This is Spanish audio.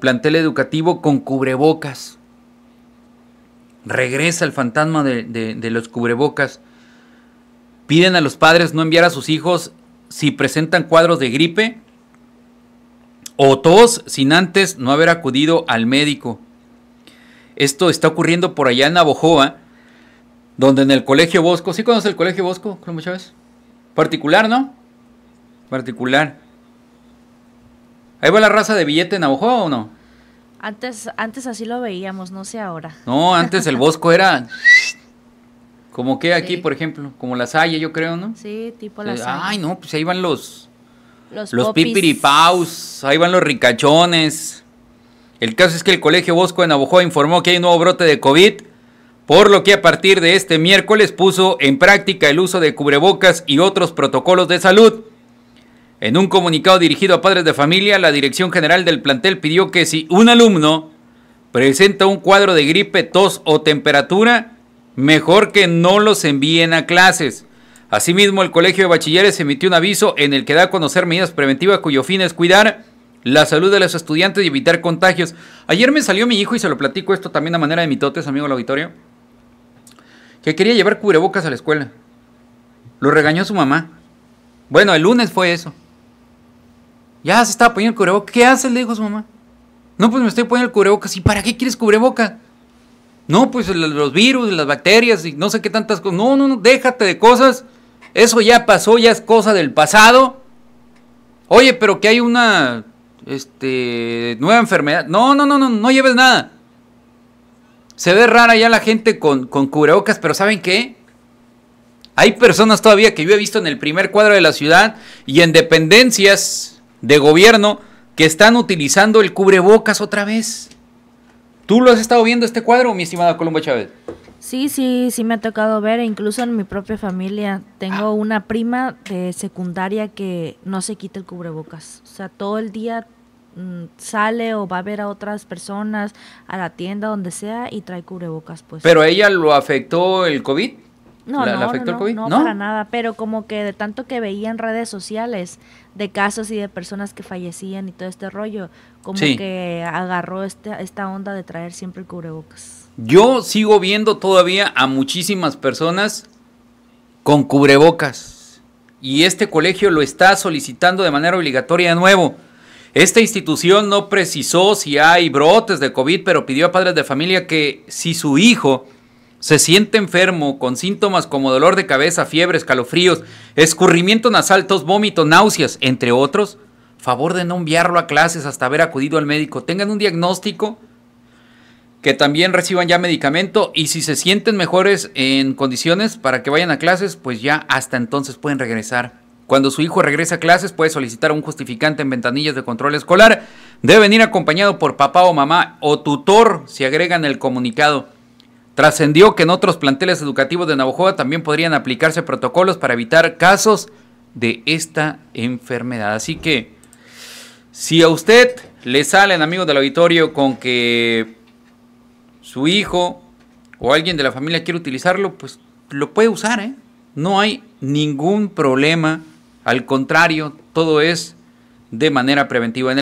plantel educativo con cubrebocas. Regresa el fantasma de, los cubrebocas. Piden a los padres no enviar a sus hijos si presentan cuadros de gripe o tos sin antes no haber acudido al médico. Esto está ocurriendo por allá en Abojoa, donde en el Colegio Bosco, ¿sí conoce el Colegio Bosco, muchas Chávez? Particular, ¿no? Particular. ¿Ahí va la raza de billete en Abujoa o no? Antes, antes así lo veíamos, no sé ahora. No, antes el bosco era como que aquí, por ejemplo, como la saya, yo creo, ¿no? Sí, tipo la saya. Ay, no, pues ahí van los los, pipiripaus, ahí van los ricachones. El caso es que el Colegio Bosco de Abujoa informó que hay un nuevo brote de COVID, por lo que a partir de este miércoles puso en práctica el uso de cubrebocas y otros protocolos de salud. En un comunicado dirigido a padres de familia, la Dirección General del plantel pidió que si un alumno presenta un cuadro de gripe, tos o temperatura, mejor que no los envíen a clases. Asimismo, el Colegio de Bachilleres emitió un aviso en el que da a conocer medidas preventivas cuyo fin es cuidar la salud de los estudiantes y evitar contagios. Ayer me salió mi hijo y se lo platico esto también a manera de mitotes, amigo del auditorio, que quería llevar cubrebocas a la escuela. Lo regañó su mamá. Bueno, el lunes fue eso. Ya se estaba poniendo el cubrebocas. ¿Qué haces? Le dijo su mamá. No, pues me estoy poniendo el cubrebocas. ¿Y para qué quieres cubrebocas? No, pues los virus, las bacterias y no sé qué tantas cosas. No, no, no, déjate de cosas. Eso ya pasó, ya es cosa del pasado. Oye, pero que hay una este, nueva enfermedad. No, no, no, no, no lleves nada. Se ve rara ya la gente con, con cubrebocas, pero ¿saben qué? Hay personas todavía que yo he visto en el primer cuadro de la ciudad y en dependencias de gobierno que están utilizando el cubrebocas otra vez. ¿Tú lo has estado viendo este cuadro, mi estimada Colombo Chávez? Sí, sí, sí me ha tocado ver, e incluso en mi propia familia. Tengo ah. una prima de secundaria que no se quita el cubrebocas. O sea, todo el día mm, sale o va a ver a otras personas, a la tienda, donde sea, y trae cubrebocas, pues. ¿Pero ella lo afectó el COVID? No, no, no, No, para nada, pero como que de tanto que veía en redes sociales de casos y de personas que fallecían y todo este rollo, como que agarró esta onda de traer siempre cubrebocas. Yo sigo viendo todavía a muchísimas personas con cubrebocas y este colegio lo está solicitando de manera obligatoria de nuevo. Esta institución no precisó si hay brotes de COVID, pero pidió a padres de familia que si su hijo se siente enfermo con síntomas como dolor de cabeza, fiebre, escalofríos, escurrimiento nasal, tos, vómito, náuseas, entre otros, favor de no enviarlo a clases hasta haber acudido al médico. Tengan un diagnóstico, que también reciban ya medicamento y si se sienten mejores en condiciones para que vayan a clases, pues ya hasta entonces pueden regresar. Cuando su hijo regrese a clases puede solicitar un justificante en ventanillas de control escolar. Debe venir acompañado por papá o mamá o tutor si agregan el comunicado. Trascendió que en otros planteles educativos de Navajoa también podrían aplicarse protocolos para evitar casos de esta enfermedad. Así que, si a usted le salen, amigos del auditorio, con que su hijo o alguien de la familia quiere utilizarlo, pues lo puede usar, ¿eh? No hay ningún problema. Al contrario, todo es de manera preventiva.